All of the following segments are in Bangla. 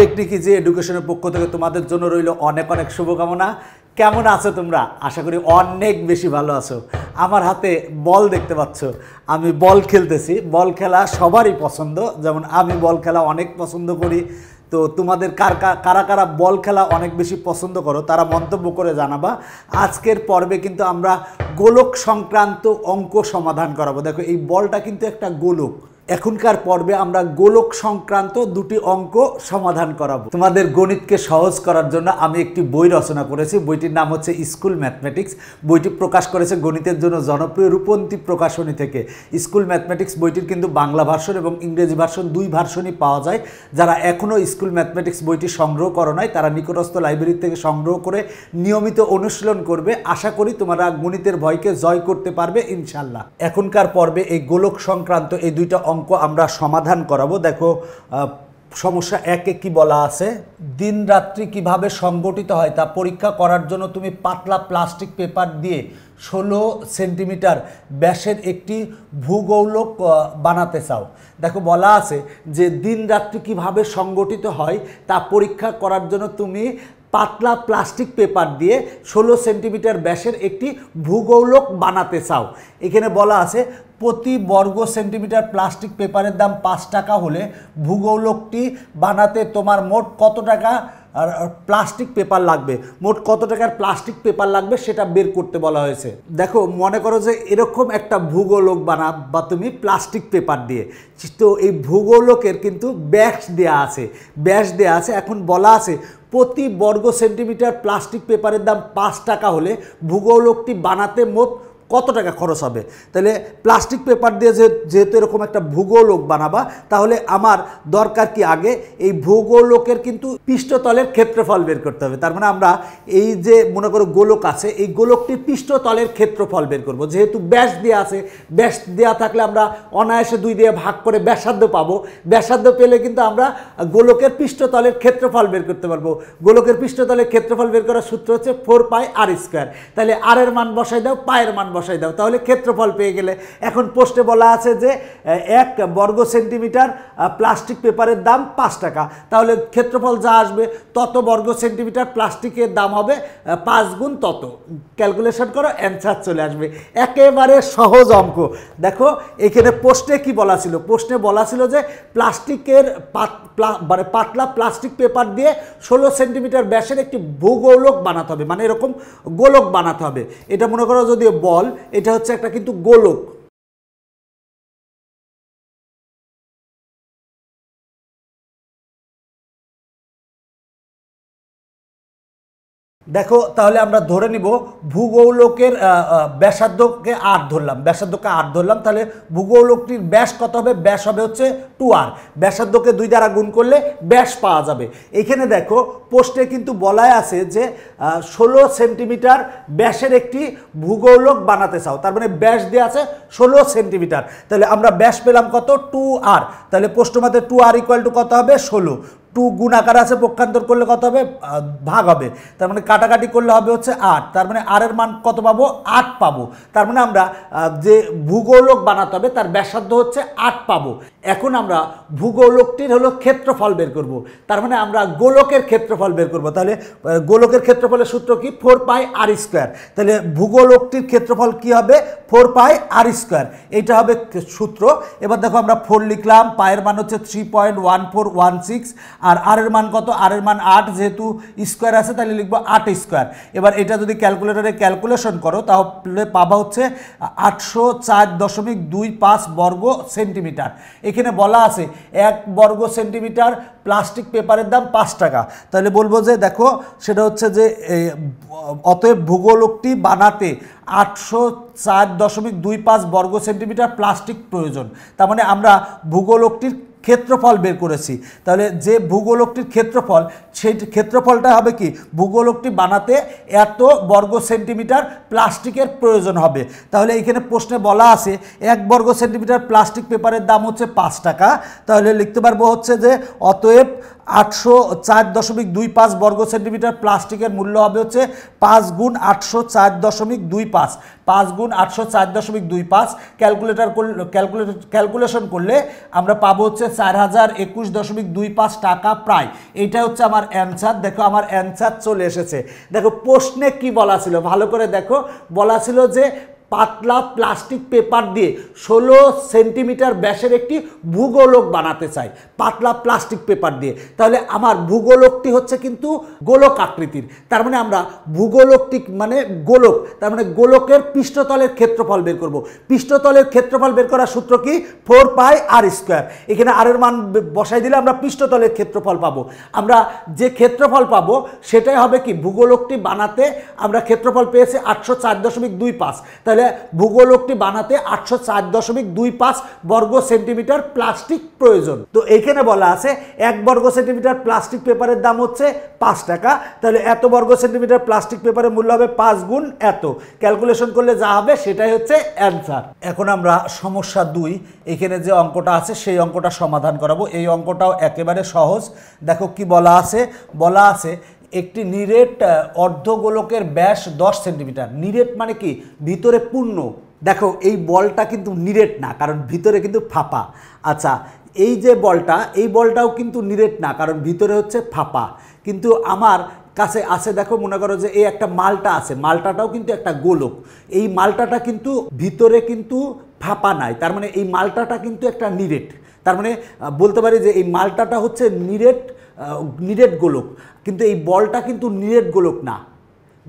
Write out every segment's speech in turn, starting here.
টেকনিক ইজি এডুকেশনের পক্ষ থেকে তোমাদের জন্য রইল অনেক অনেক শুভকামনা কেমন আছো তোমরা আশা করি অনেক বেশি ভালো আছো আমার হাতে বল দেখতে পাচ্ছ আমি বল খেলতেছি বল খেলা সবারই পছন্দ যেমন আমি বল খেলা অনেক পছন্দ করি তো তোমাদের কার কারা কারা বল খেলা অনেক বেশি পছন্দ করো তারা মন্তব্য করে জানাবা আজকের পর্বে কিন্তু আমরা গোলক সংক্রান্ত অঙ্ক সমাধান করাবো দেখো এই বলটা কিন্তু একটা গোলক এখনকার পর্বে আমরা গোলক সংক্রান্ত দুটি অঙ্ক সমাধান করাবো তোমাদের গণিতকে সহজ করার জন্য আমি একটি বই রচনা করেছি বইটির নাম হচ্ছে স্কুল ম্যাথমেটিক্স বইটি প্রকাশ করেছে গণিতের জন্য জনপ্রিয় রূপন্তী প্রকাশনী থেকে স্কুল ম্যাথমেটিক্স বইটির কিন্তু বাংলা ভার্সন এবং ইংরেজি ভার্সন দুই ভার্সনই পাওয়া যায় যারা এখনও স্কুল ম্যাথমেটিক্স বইটি সংগ্রহ করো নাই তারা নিকটস্থ লাইব্রেরি থেকে সংগ্রহ করে নিয়মিত অনুশীলন করবে আশা করি তোমরা গণিতের ভয়কে জয় করতে পারবে ইনশাল্লাহ এখনকার পর্বে এই গোলক সংক্রান্ত এই দুইটা অঙ্ক অঙ্ক আমরা সমাধান করাবো দেখো সমস্যা একে কি বলা আছে দিন রাত্রি কিভাবে সংগঠিত হয় তা পরীক্ষা করার জন্য তুমি পাতলা প্লাস্টিক পেপার দিয়ে ষোলো সেন্টিমিটার ব্যাসের একটি ভূগৌলক বানাতে চাও দেখো বলা আছে যে দিন রাত্রি কীভাবে সংগঠিত হয় তা পরীক্ষা করার জন্য তুমি পাতলা প্লাস্টিক পেপার দিয়ে ষোলো সেন্টিমিটার ব্যাসের একটি ভূগৌলক বানাতে চাও এখানে বলা আছে প্রতি বর্গ সেন্টিমিটার প্লাস্টিক পেপারের দাম পাঁচ টাকা হলে ভূগোলকটি বানাতে তোমার মোট কত টাকা আর প্লাস্টিক পেপার লাগবে মোট কত টাকার প্লাস্টিক পেপার লাগবে সেটা বের করতে বলা হয়েছে দেখো মনে করো যে এরকম একটা ভূগোলক বানা বা তুমি প্লাস্টিক পেপার দিয়ে তো এই ভূগোলকের কিন্তু ব্যাস দেয়া আছে ব্যাস দেয়া আছে এখন বলা আছে প্রতি বর্গ সেন্টিমিটার প্লাস্টিক পেপারের দাম পাঁচ টাকা হলে ভূগোলকটি বানাতে মোট কত টাকা খরচ হবে তাহলে প্লাস্টিক পেপার দিয়ে যেহেতু এরকম একটা ভূগোলক বানাবা তাহলে আমার দরকার কি আগে এই ভূগোলকের কিন্তু পৃষ্ঠতলের ক্ষেত্রফল বের করতে হবে তার মানে আমরা এই যে মনে করো গোলক আছে এই গোলকটির পৃষ্ঠতলের ক্ষেত্রফল বের করব যেহেতু ব্যাস দেয়া আছে ব্যাস দেওয়া থাকলে আমরা অনায়াসে দুই দিয়ে ভাগ করে ব্যাসাধ্য পাবো ব্যাসাধ্য পেলে কিন্তু আমরা গোলকের পৃষ্ঠতলের ক্ষেত্রফল বের করতে পারবো গোলকের পৃষ্ঠতলের ক্ষেত্রফল বের করার সূত্র হচ্ছে ফোর পাই আর স্কোয়ার তাহলে আর এর মান বসাই দাও পায়ের মান বসাই বসাই দাও তাহলে ক্ষেত্রফল পেয়ে গেলে এখন পোস্টে বলা আছে যে এক বর্গ সেন্টিমিটার প্লাস্টিক পেপারের দাম পাঁচ টাকা তাহলে ক্ষেত্রফল যা আসবে তত বর্গ সেন্টিমিটার প্লাস্টিকের দাম হবে পাঁচ গুণ তত ক্যালকুলেশন করো অ্যান্সার চলে আসবে একেবারে সহজ অঙ্ক দেখো এখানে পোস্টে কি বলা ছিল পোস্টে বলা ছিল যে প্লাস্টিকের মানে পাতলা প্লাস্টিক পেপার দিয়ে ষোলো সেন্টিমিটার ব্যাসের একটি ভূগোলক বানাতে হবে মানে এরকম গোলক বানাতে হবে এটা মনে করো যদি বল এটা হচ্ছে একটা কিন্তু গোলক দেখো তাহলে আমরা ধরে নিব ভূগৌলকের ব্যাসার্ধকে আর ধরলাম ব্যাসার্ধকে আট ধরলাম তাহলে ভূগৌলকটির ব্যাস কত হবে ব্যাস হবে হচ্ছে টু আর ব্যাসার্ধকে দুই দ্বারা গুণ করলে ব্যাস পাওয়া যাবে এখানে দেখো পোস্টে কিন্তু বলাই আছে যে ষোলো সেন্টিমিটার ব্যাসের একটি ভূগৌলক বানাতে চাও তার মানে ব্যাস দেওয়া আছে ষোলো সেন্টিমিটার তাহলে আমরা ব্যাস পেলাম কত টু আর তাহলে পোস্টমাতে টু আর ইকুয়াল টু কত হবে ষোলো টু গুণ আকার আছে পক্ষান্তর করলে কত হবে ভাগ হবে তার মানে কাটাকাটি করলে হবে হচ্ছে আট তার মানে আরের মান কত পাবো আট পাবো তার মানে আমরা যে ভূগোলক বানাতে হবে তার ব্যাসার্ধ হচ্ছে আট পাবো এখন আমরা ভূগোলকটির হলো ক্ষেত্রফল বের করব তার মানে আমরা গোলকের ক্ষেত্রফল বের করব তাহলে গোলকের ক্ষেত্রফলের সূত্র কি ফোর পাই আর স্কোয়ার তাহলে ভূগোলকটির ক্ষেত্রফল কি হবে ফোর পাই আর স্কোয়ার এইটা হবে সূত্র এবার দেখো আমরা ফোর লিখলাম পায়ের মান হচ্ছে three point one four one six r আরের মান কত আরের মান আট যেহেতু স্কোয়ার আছে তাহলে লিখবো আট স্কোয়ার এবার এটা যদি ক্যালকুলেটরে ক্যালকুলেশন করো তাহলে পাবা হচ্ছে আটশো চার দশমিক দুই পাঁচ বর্গ সেন্টিমিটার এখানে বলা আছে এক বর্গ সেন্টিমিটার প্লাস্টিক পেপারের দাম পাঁচ টাকা তাহলে বলবো যে দেখো সেটা হচ্ছে যে অতএব ভূগোলকটি বানাতে আটশো চার দশমিক দুই পাঁচ বর্গ সেন্টিমিটার প্লাস্টিক প্রয়োজন তার মানে আমরা ভূগোলকটির ক্ষেত্রফল বের করেছি তাহলে যে ভূগোলকটির ক্ষেত্রফল সেই ক্ষেত্রফলটা হবে কি ভূগোলকটি বানাতে এত বর্গ সেন্টিমিটার প্লাস্টিকের প্রয়োজন হবে তাহলে এখানে প্রশ্নে বলা আছে এক বর্গ সেন্টিমিটার প্লাস্টিক পেপারের দাম হচ্ছে পাঁচ টাকা তাহলে লিখতে পারবো হচ্ছে যে অতএব আটশো চার দশমিক দুই পাঁচ বর্গ সেন্টিমিটার প্লাস্টিকের মূল্য হবে হচ্ছে পাঁচ গুণ আটশো চার দশমিক দুই পাঁচ পাঁচ গুণ আটশো চার দশমিক দুই পাঁচ ক্যালকুলেটার ক্যালকুলেশন করলে আমরা পাবো হচ্ছে চার হাজার একুশ দশমিক দুই পাঁচ টাকা প্রায় এটা হচ্ছে আমার অ্যান্সার দেখো আমার অ্যান্সার চলে এসেছে দেখো প্রশ্নে কি বলা ছিল ভালো করে দেখো বলা ছিল যে পাতলা প্লাস্টিক পেপার দিয়ে ষোলো সেন্টিমিটার ব্যাসের একটি ভূগোলক বানাতে চাই পাতলা প্লাস্টিক পেপার দিয়ে তাহলে আমার ভূগোলকটি হচ্ছে কিন্তু গোলক আকৃতির তার মানে আমরা ভূগোলকটি মানে গোলক তার মানে গোলকের পৃষ্ঠতলের ক্ষেত্রফল বের করব পৃষ্ঠতলের ক্ষেত্রফল বের করার সূত্র কি ফোর পাই আর স্কোয়ার এখানে আরের মান বসাই দিলে আমরা পৃষ্ঠতলের ক্ষেত্রফল পাবো আমরা যে ক্ষেত্রফল পাব সেটাই হবে কি ভূগোলকটি বানাতে আমরা ক্ষেত্রফল পেয়েছি আটশো চার দশমিক দুই পাঁচ তাহলে তাহলে ভূগোলকটি বানাতে আটশো চার দশমিক দুই পাঁচ বর্গ সেন্টিমিটার প্লাস্টিক প্রয়োজন তো এখানে বলা আছে এক বর্গ সেন্টিমিটার প্লাস্টিক পেপারের দাম হচ্ছে পাঁচ টাকা তাহলে এত বর্গ সেন্টিমিটার প্লাস্টিক পেপারের মূল্য হবে পাঁচ গুণ এত ক্যালকুলেশন করলে যা হবে সেটাই হচ্ছে অ্যান্সার এখন আমরা সমস্যা দুই এখানে যে অঙ্কটা আছে সেই অঙ্কটা সমাধান করাবো এই অঙ্কটাও একেবারে সহজ দেখো কি বলা আছে বলা আছে একটি নিরেট অর্ধগোলকের ব্যাস দশ সেন্টিমিটার নিরেট মানে কি ভিতরে পূর্ণ দেখো এই বলটা কিন্তু নিরেট না কারণ ভিতরে কিন্তু ফাঁপা আচ্ছা এই যে বলটা এই বলটাও কিন্তু নিরেট না কারণ ভিতরে হচ্ছে ফাঁপা কিন্তু আমার কাছে আছে দেখো মনে করো যে এই একটা মালটা আছে মালটাটাও কিন্তু একটা গোলক এই মালটাটা কিন্তু ভিতরে কিন্তু ফাঁপা নাই তার মানে এই মালটাটা কিন্তু একটা নিরেট তার মানে বলতে পারি যে এই মালটাটা হচ্ছে নিরেট নিরেট গোলক কিন্তু এই বলটা কিন্তু নিরেট গোলক না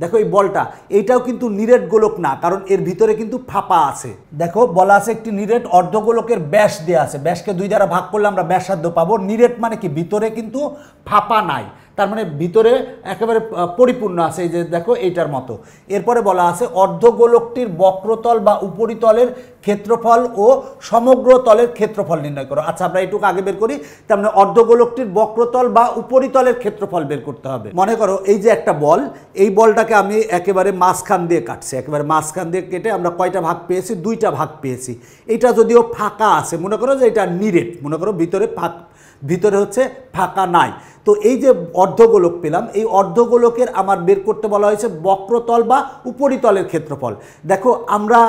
দেখো এই বলটা এইটাও কিন্তু নিরেট গোলক না কারণ এর ভিতরে কিন্তু ফাঁপা আছে দেখো বলা আছে একটি নিরেট অর্ধগোলকের ব্যাস দেওয়া আছে ব্যাসকে দুই দ্বারা ভাগ করলে আমরা ব্যাসার্ধ পাবো নিরেট মানে কি ভিতরে কিন্তু ফাঁপা নাই তার মানে ভিতরে একেবারে পরিপূর্ণ আছে এই যে দেখো এইটার মতো এরপরে বলা আছে অর্ধগোলকটির বক্রতল বা উপরিতলের ক্ষেত্রফল ও সমগ্র তলের ক্ষেত্রফল নির্ণয় করো আচ্ছা আমরা এটুকু আগে বের করি তার মানে অর্ধগোলকটির বক্রতল বা উপরিতলের ক্ষেত্রফল বের করতে হবে মনে করো এই যে একটা বল এই বলটাকে আমি একেবারে মাঝখান দিয়ে কাটছি একেবারে মাঝখান দিয়ে কেটে আমরা কয়টা ভাগ পেয়েছি দুইটা ভাগ পেয়েছি এটা যদিও ফাঁকা আছে মনে করো যে এটা নিরেট মনে করো ভিতরে ফাঁক ভিতরে হচ্ছে ফাঁকা নাই তো এই যে অর্ধগোলক পেলাম এই অর্ধগোলকের আমার বের করতে বলা হয়েছে বক্রতল বা উপরিতলের ক্ষেত্রফল দেখো আমরা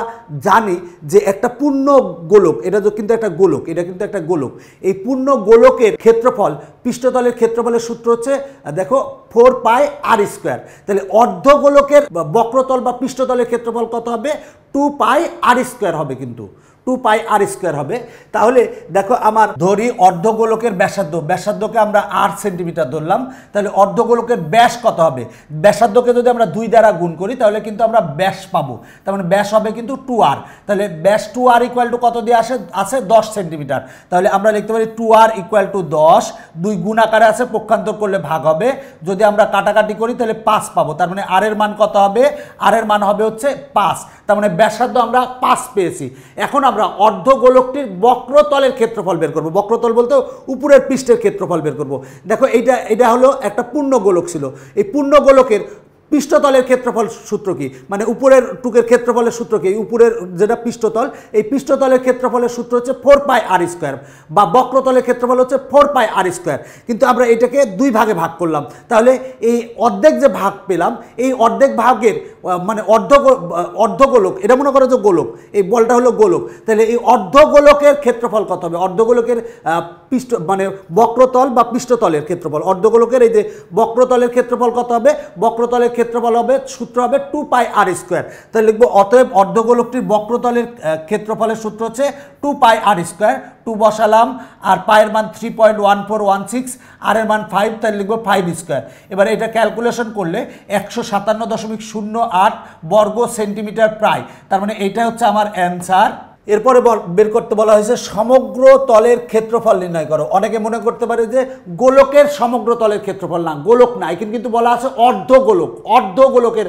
জানি যে একটা পূর্ণ গোলক এটা কিন্তু একটা গোলক এটা কিন্তু একটা গোলক এই পূর্ণ গোলকের ক্ষেত্রফল পৃষ্ঠতলের ক্ষেত্রফলের সূত্র হচ্ছে দেখো ফোর পাই আর স্কোয়ার তাহলে অর্ধগোলকের বক্রতল বা পৃষ্ঠতলের ক্ষেত্রফল কত হবে টু পাই আর স্কোয়ার হবে কিন্তু টু পাই আর স্কোয়ার হবে তাহলে দেখো আমার ধরি অর্ধগোলকের ব্যাসার্ধ ব্যাসার্ধকে আমরা আট সেন্টিমিটার ধরলাম তাহলে অর্ধগোলকের ব্যাস কত হবে ব্যাসার্ধকে যদি আমরা দুই দ্বারা গুণ করি তাহলে কিন্তু আমরা ব্যাস পাবো তার মানে ব্যাস হবে কিন্তু টু আর তাহলে ব্যাস টু আর ইকুয়াল টু কত দিয়ে আসে আছে দশ সেন্টিমিটার তাহলে আমরা লিখতে পারি টু আর ইকুয়াল টু দশ দুই গুণ আকারে আছে পক্ষান্তর করলে ভাগ হবে যদি আমরা কাটাকাটি করি তাহলে পাঁচ পাবো তার মানে আরের মান কত হবে আরের মান হবে হচ্ছে পাঁচ তার মানে ব্যাসার্ধ আমরা পাঁচ পেয়েছি এখন আমরা অর্ধ গোলকটির বক্রতলের ক্ষেত্রফল বের করব বক্রতল বলতে উপরের পৃষ্ঠের ক্ষেত্রফল বের করব দেখো এইটা এটা হলো একটা পূর্ণ গোলক ছিল এই পূর্ণ গোলকের পৃষ্ঠতলের ক্ষেত্রফল সূত্র কি মানে উপরের টুকের ক্ষেত্রফলের সূত্র কি উপরের যেটা পৃষ্ঠতল এই পৃষ্ঠতলের ক্ষেত্রফলের সূত্র হচ্ছে ফোর পাই আর স্কোয়ার বা বক্রতলের ক্ষেত্রফল হচ্ছে ফোর পাই আর স্কোয়ার কিন্তু আমরা এটাকে দুই ভাগে ভাগ করলাম তাহলে এই অর্ধেক যে ভাগ পেলাম এই অর্ধেক ভাগের মানে অর্ধ অর্ধগোলক এটা মনে করো যে গোলক এই বলটা হলো গোলক তাহলে এই অর্ধগোলকের ক্ষেত্রফল কত হবে অর্ধগোলকের পৃষ্ঠ মানে বক্রতল বা পৃষ্ঠতলের ক্ষেত্রফল অর্ধগোলকের এই যে বক্রতলের ক্ষেত্রফল কত হবে বক্রতলের ক্ষেত্রফল হবে সূত্র হবে টু পাই আর স্কোয়ার তাহলে লিখবো অতএব অর্ধগোলকটির বক্রতলের ক্ষেত্রফলের সূত্র হচ্ছে two pi r square two বসালাম আর পায়ের মান three point one four one six r এর মান ফাইভ তাহলে লিখবো ফাইভ স্কোয়ার এবার এটা ক্যালকুলেশন করলে একশো সাতান্ন দশমিক শূন্য আট বর্গ সেন্টিমিটার প্রায় তার মানে এটা হচ্ছে আমার অ্যান্সার এরপরে বের করতে বলা হয়েছে সমগ্র তলের ক্ষেত্রফল নির্ণয় করো অনেকে মনে করতে পারে যে গোলকের সমগ্র তলের ক্ষেত্রফল না গোলক না এখানে কিন্তু বলা আছে অর্ধ গোলক অর্ধ গোলকের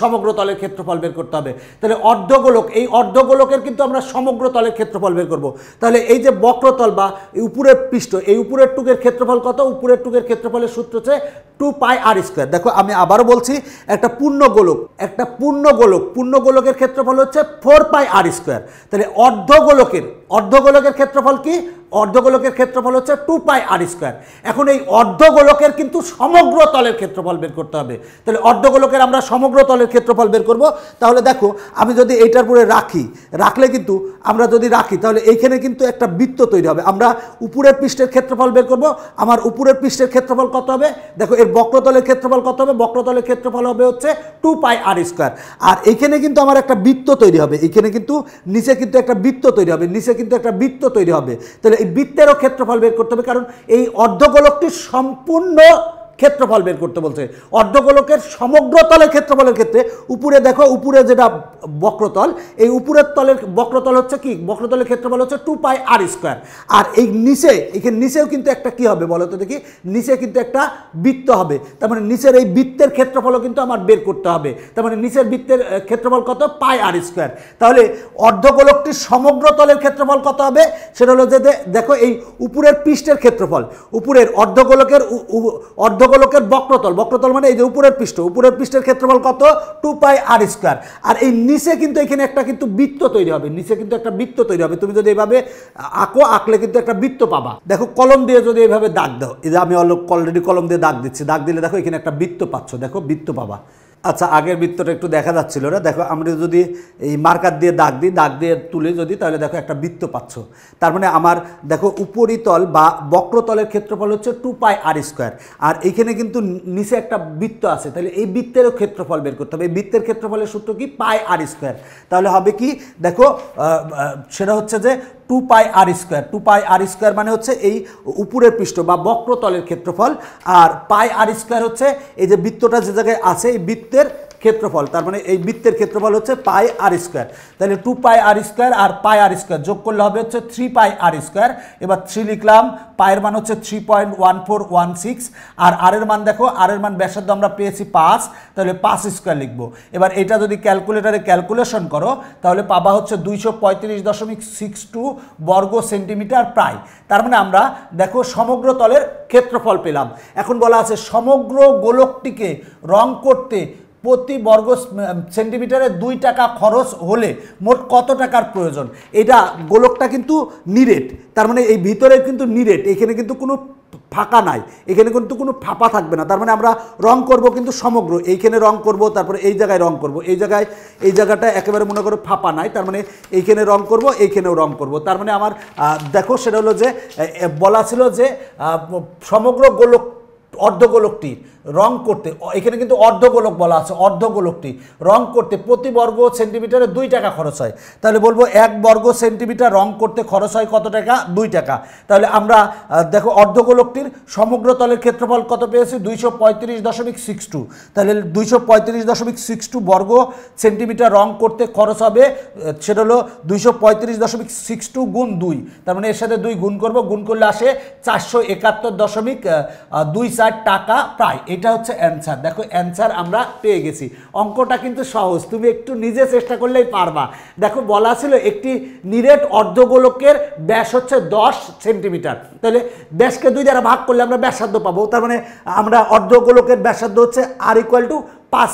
সমগ্র তলের ক্ষেত্রফল বের করতে হবে তাহলে অর্ধগোলক এই অর্ধগোলকের কিন্তু আমরা সমগ্র তলের ক্ষেত্রফল বের করব তাহলে এই যে বক্রতল বা উপরের পৃষ্ঠ এই উপরের টুকের ক্ষেত্রফল কত উপরের টুকের ক্ষেত্রফলের সূত্র হচ্ছে টু পাই আর স্কোয়ার দেখো আমি আবারও বলছি একটা পূর্ণ গোলক একটা পূর্ণ গোলক পূর্ণ গোলকের ক্ষেত্রফল হচ্ছে ফোর পাই আর স্কোয়ার তাহলে অর্ধগোলকের অর্ধগোলকের ক্ষেত্রফল কি অর্ধগোলকের ক্ষেত্রফল হচ্ছে টু পাই আর স্কোয়ার এখন এই অর্ধগোলকের কিন্তু সমগ্র তলের ক্ষেত্রফল বের করতে হবে তাহলে অর্ধগোলকের আমরা সমগ্র তলের ক্ষেত্রফল বের করব তাহলে দেখো আমি যদি এইটার উপরে রাখি রাখলে কিন্তু আমরা যদি রাখি তাহলে এইখানে কিন্তু একটা বৃত্ত তৈরি হবে আমরা উপরের পৃষ্ঠের ক্ষেত্রফল বের করব আমার উপরের পৃষ্ঠের ক্ষেত্রফল কত হবে দেখো এর বক্রতলের ক্ষেত্রফল কত হবে বক্রতলের ক্ষেত্রফল হবে হচ্ছে টু পাই আর স্কোয়ার আর এইখানে কিন্তু আমার একটা বৃত্ত তৈরি হবে এখানে কিন্তু নিচে কিন্তু একটা বৃত্ত তৈরি হবে নিচে কিন্তু একটা বৃত্ত তৈরি হবে তাহলে বৃত্তেরও ক্ষেত্রফল বের করতে হবে কারণ এই অর্ধগোলকটি সম্পূর্ণ ক্ষেত্রফল বের করতে বলছে অর্ধগোলকের সমগ্র তলের ক্ষেত্রফলের ক্ষেত্রে উপরে দেখো উপরে যেটা বক্রতল এই উপরের তলের বক্রতল হচ্ছে কি বক্রতলের ক্ষেত্রফল হচ্ছে টু পাই আর স্কোয়ার আর এই নিচে এখানে নিচেও কিন্তু একটা কি হবে বলো তো দেখি নিচে কিন্তু একটা বৃত্ত হবে তার মানে নিচের এই বৃত্তের ক্ষেত্রফলও কিন্তু আমার বের করতে হবে তার মানে নিচের বৃত্তের ক্ষেত্রফল কত পাই আর স্কোয়ার তাহলে অর্ধগোলকটির সমগ্র তলের ক্ষেত্রফল কত হবে সেটা হলো যে দেখো এই উপরের পৃষ্ঠের ক্ষেত্রফল উপরের অর্ধগোলকের অর্ধ গোলকের বক্রতল বক্রতল মানে এই যে উপরের পৃষ্ঠ উপরের পৃষ্ঠের ক্ষেত্রফল কত টু পাই আর স্কোয়ার আর এই নিচে কিন্তু এখানে একটা কিন্তু বৃত্ত তৈরি হবে নিচে কিন্তু একটা বৃত্ত তৈরি হবে তুমি যদি এইভাবে আঁকো আঁকলে কিন্তু একটা বৃত্ত পাবা দেখো কলম দিয়ে যদি এইভাবে দাগ দাও এই যে আমি অলরেডি কলম দিয়ে দাগ দিচ্ছি দাগ দিলে দেখো এখানে একটা বৃত্ত পাচ্ছ দেখো বৃত্ত পাবা আচ্ছা আগের বৃত্তটা একটু দেখা যাচ্ছিল না দেখো আমরা যদি এই মার্কার দিয়ে দাগ দিই দাগ দিয়ে তুলি যদি তাহলে দেখো একটা বৃত্ত পাচ্ছ তার মানে আমার দেখো উপরিতল বা বক্রতলের ক্ষেত্রফল হচ্ছে টু পাই আর স্কোয়ার আর এইখানে কিন্তু নিচে একটা বৃত্ত আছে তাহলে এই বৃত্তেরও ক্ষেত্রফল বের করতে হবে এই বৃত্তের ক্ষেত্রফলের সূত্র কি পাই আর স্কোয়ার তাহলে হবে কি দেখো সেটা হচ্ছে যে two pi r square two pi r square মানে হচ্ছে এই উপরের পৃষ্ঠ বা বক্রতলের ক্ষেত্রফল আর পাই আর স্কোয়ার হচ্ছে এই যে বৃত্তটা যে জায়গায় আছে এই বৃত্তের ক্ষেত্রফল তার মানে এই বৃত্তের ক্ষেত্রফল হচ্ছে পাই আর স্কোয়ার তাহলে টু পাই আর স্কোয়ার আর পাই আর স্কোয়ার যোগ করলে হবে হচ্ছে থ্রি পাই আর স্কোয়ার এবার থ্রি লিখলাম পায়ের মান হচ্ছে three point one four one six r আরের মান দেখো আরের মান ব্যাসার্ধ আমরা পেয়েছি পাঁচ তাহলে পাঁচ স্কোয়ার লিখবো এবার এটা যদি ক্যালকুলেটারে ক্যালকুলেশন করো তাহলে পাবা হচ্ছে দুইশো পঁয়ত্রিশ দশমিক সিক্স টু বর্গ সেন্টিমিটার প্রায় তার মানে আমরা দেখো সমগ্র তলের ক্ষেত্রফল পেলাম এখন বলা আছে সমগ্র গোলকটিকে রং করতে প্রতি বর্গ সেন্টিমিটারে দুই টাকা খরচ হলে মোট কত টাকার প্রয়োজন এটা গোলকটা কিন্তু নিরেট তার মানে এই ভিতরে কিন্তু নিরেট এখানে কিন্তু কোনো ফাঁকা নাই এখানে কিন্তু কোনো ফাঁপা থাকবে না তার মানে আমরা রং করব কিন্তু সমগ্র এইখানে রং করব তারপরে এই জায়গায় রং করব এই জায়গায় এই জায়গাটা একেবারে মনে করো ফাঁপা নাই তার মানে এইখানে রং করব এইখানেও রং করব তার মানে আমার দেখো সেটা হলো যে বলা ছিল যে সমগ্র গোলক অর্ধগোলকটি রং করতে এখানে কিন্তু অর্ধগোলক বলা আছে অর্ধগোলকটি রং করতে প্রতি বর্গ সেন্টিমিটারে দুই টাকা খরচ হয় তাহলে বলবো এক বর্গ সেন্টিমিটার রং করতে খরচ হয় কত টাকা দুই টাকা তাহলে আমরা দেখো অর্ধগোলকটির সমগ্র তলের ক্ষেত্রফল কত পেয়েছি দুইশো পঁয়ত্রিশ দশমিক সিক্স টু তাহলে দুইশো পঁয়ত্রিশ দশমিক সিক্স টু বর্গ সেন্টিমিটার রং করতে খরচ হবে সেটা হলো দুইশো পঁয়ত্রিশ দশমিক সিক্স টু গুণ দুই তার মানে এর সাথে দুই গুণ করব গুণ করলে আসে চারশো একাত্তর দশমিক দুই চার হাজার টাকা প্রায় এটা হচ্ছে অ্যান্সার দেখো অ্যান্সার আমরা পেয়ে গেছি অঙ্কটা কিন্তু সহজ তুমি একটু নিজে চেষ্টা করলেই পারবা দেখো বলা ছিল একটি নিরেট অর্ধগোলকের ব্যাস হচ্ছে দশ সেন্টিমিটার তাহলে ব্যাসকে দুই দ্বারা ভাগ করলে আমরা ব্যাসার্ধ পাবো তার মানে আমরা অর্ধগোলকের ব্যাসার্ধ হচ্ছে আর ইকুয়াল টু পাঁচ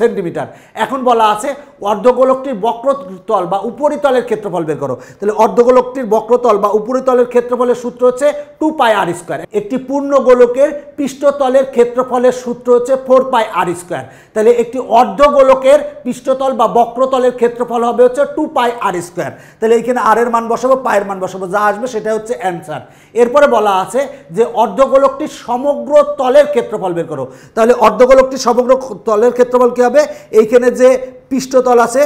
সেন্টিমিটার এখন বলা আছে অর্ধগোলকটির বক্রতল বা উপরিতলের ক্ষেত্রফল বের করো তাহলে অর্ধগোলকটির বক্রতল বা উপরিতলের ক্ষেত্রফলের সূত্র হচ্ছে টু পাই আর স্কোয়ার একটি পূর্ণ গোলকের পৃষ্ঠতলের ক্ষেত্রফলের সূত্র হচ্ছে ফোর পাই আর স্কোয়ার তাহলে একটি অর্ধগোলকের পৃষ্ঠতল বা বক্রতলের ক্ষেত্রফল হবে হচ্ছে টু পাই আর স্কোয়ার তাহলে এখানে আর এর মান বসাবো পায়ের মান বসাবো যা আসবে সেটা হচ্ছে অ্যান্সার এরপরে বলা আছে যে অর্ধগোলকটির সমগ্র তলের ক্ষেত্রফল বের করো তাহলে অর্ধগোলকটির সমগ্র তলের ক্ষেত্রফল কী হবে এইখানে যে পৃষ্ঠতল আছে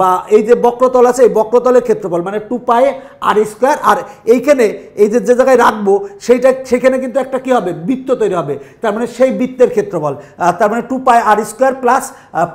বা এই যে বক্রতল আছে এই বক্রতলের ক্ষেত্রফল মানে টু পায়ে আর স্কোয়ার আর এইখানে এই যে যে জায়গায় রাখবো সেইটা সেখানে কিন্তু একটা কি হবে বৃত্ত তৈরি হবে তার মানে সেই বৃত্তের ক্ষেত্রফল তার মানে টু পায়ে আর স্কোয়ার প্লাস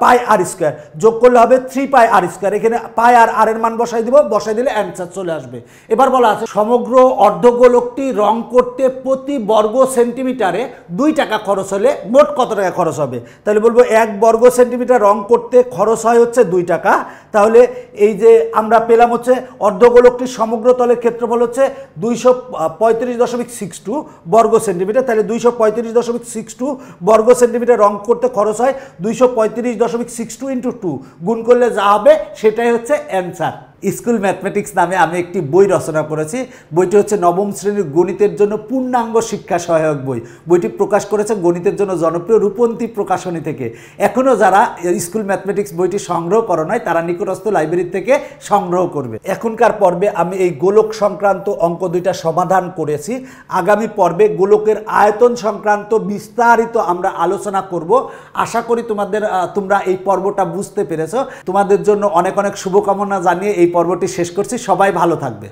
পায়ে আর স্কোয়ার যোগ করলে হবে থ্রি পায়ে আর স্কোয়ার এখানে পায়ে আর আর এর মান বসাই দিব বসাই দিলে অ্যান্সার চলে আসবে এবার বলা আছে সমগ্র অর্ধগোলকটি রং করতে প্রতি বর্গ সেন্টিমিটারে দুই টাকা খরচ হলে মোট কত টাকা খরচ হবে তাহলে বলবো এক বর্গ সেন্টিমিটার রং করতে খরচ হয় সময় হচ্ছে দুই টাকা তাহলে এই যে আমরা পেলাম হচ্ছে অর্ধগোলকটির সমগ্র তলের ক্ষেত্রফল হচ্ছে দুইশো পঁয়ত্রিশ দশমিক সিক্স টু বর্গ সেন্টিমিটার তাহলে দুইশো পঁয়ত্রিশ দশমিক সিক্স টু বর্গ সেন্টিমিটার রং করতে খরচ হয় দুইশো পঁয়ত্রিশ দশমিক সিক্স টু ইন্টু টু গুণ করলে যা হবে সেটাই হচ্ছে অ্যান্সার স্কুল ম্যাথমেটিক্স নামে আমি একটি বই রচনা করেছি বইটি হচ্ছে নবম শ্রেণীর গণিতের জন্য পূর্ণাঙ্গ শিক্ষা সহায়ক বই বইটি প্রকাশ করেছে গণিতের জন্য জনপ্রিয় রূপন্তী প্রকাশনী থেকে এখনও যারা স্কুল ম্যাথমেটিক্স বইটি সংগ্রহ করা নয় তারা নিকটস্থ লাইব্রেরি থেকে সংগ্রহ করবে এখনকার পর্বে আমি এই গোলক সংক্রান্ত অঙ্ক দুইটা সমাধান করেছি আগামী পর্বে গোলকের আয়তন সংক্রান্ত বিস্তারিত আমরা আলোচনা করব আশা করি তোমাদের তোমরা এই পর্বটা বুঝতে পেরেছ তোমাদের জন্য অনেক অনেক শুভকামনা জানিয়ে এই পর্বটি শেষ করছি সবাই ভালো থাকবে